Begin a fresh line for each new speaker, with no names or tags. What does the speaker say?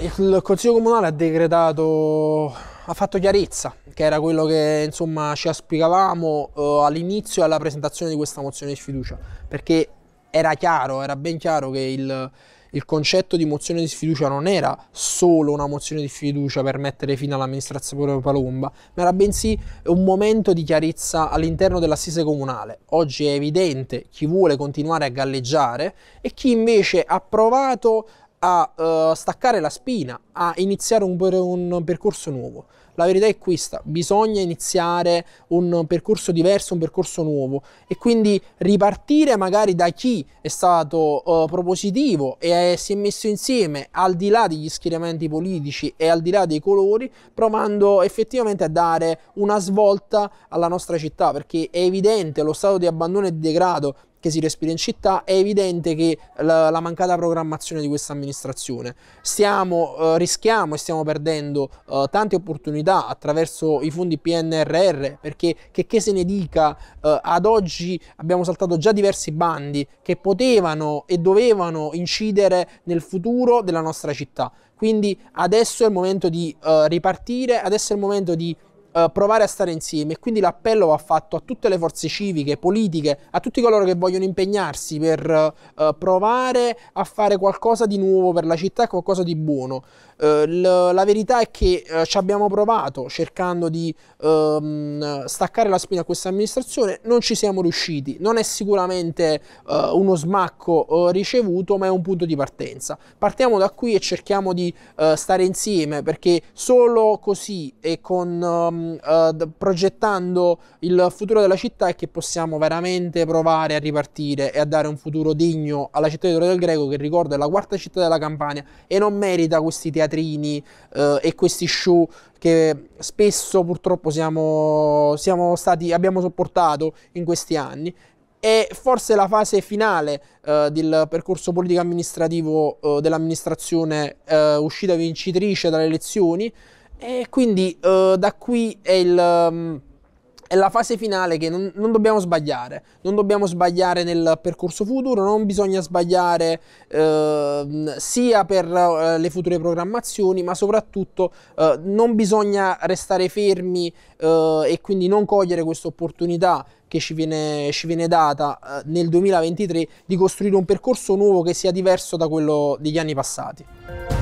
il Consiglio Comunale ha decretato, ha fatto chiarezza, che era quello che insomma ci aspicavamo eh, all'inizio e alla presentazione di questa mozione di sfiducia, perché era chiaro, era ben chiaro che il, il concetto di mozione di sfiducia non era solo una mozione di sfiducia per mettere fine all'amministrazione Palomba, ma era bensì un momento di chiarezza all'interno dell'assise comunale. Oggi è evidente chi vuole continuare a galleggiare e chi invece ha provato a uh, staccare la spina, a iniziare un, un, percorso nuovo. La verità è questa, bisogna iniziare un percorso diverso, un percorso nuovo e quindi ripartire magari da chi è stato uh, propositivo e è, si è messo insieme al di là degli schieramenti politici e al di là dei colori, provando effettivamente a dare una svolta alla nostra città perché è evidente lo stato di abbandono e di degrado che si respira in città, è evidente che la, la mancata programmazione di questa amministrazione. Stiamo, eh, rischiamo e stiamo perdendo eh, tante opportunità attraverso i fondi PNRR, perché che, che se ne dica, eh, ad oggi abbiamo saltato già diversi bandi che potevano e dovevano incidere nel futuro della nostra città. Quindi adesso è il momento di eh, ripartire, adesso è il momento di eh, provare a stare insieme e quindi l'appello va fatto a tutte le forze civiche, politiche, a tutti coloro che vogliono impegnarsi per eh, provare a fare qualcosa di nuovo per la città, qualcosa di buono. Eh, l- la verità è che eh, ci abbiamo provato cercando di ehm, staccare la spina a questa amministrazione, non ci siamo riusciti, non è sicuramente eh, uno smacco ricevuto, ma è un punto di partenza. Partiamo da qui e cerchiamo di stare insieme perché solo così e con... Um, ehm, eh, progettando il futuro della città è che possiamo veramente provare a ripartire e a dare un futuro degno alla città di Torre del Greco, che ricordo è la quarta città della Campania e non merita questi teatrini eh, e questi show che spesso purtroppo siamo, siamo stati, abbiamo sopportato in questi anni È forse la fase finale eh, del percorso politico amministrativo eh, dell'amministrazione eh, uscita vincitrice dalle elezioni e quindi uh, da qui è, il, um, è, la fase finale che non, non, dobbiamo sbagliare. Non dobbiamo sbagliare nel percorso futuro, non bisogna sbagliare uh, sia per uh, le future programmazioni, ma soprattutto eh, non bisogna restare fermi e quindi non cogliere questa opportunità che ci viene, ci viene data nel 2023 di costruire un percorso nuovo che sia diverso da quello degli anni passati.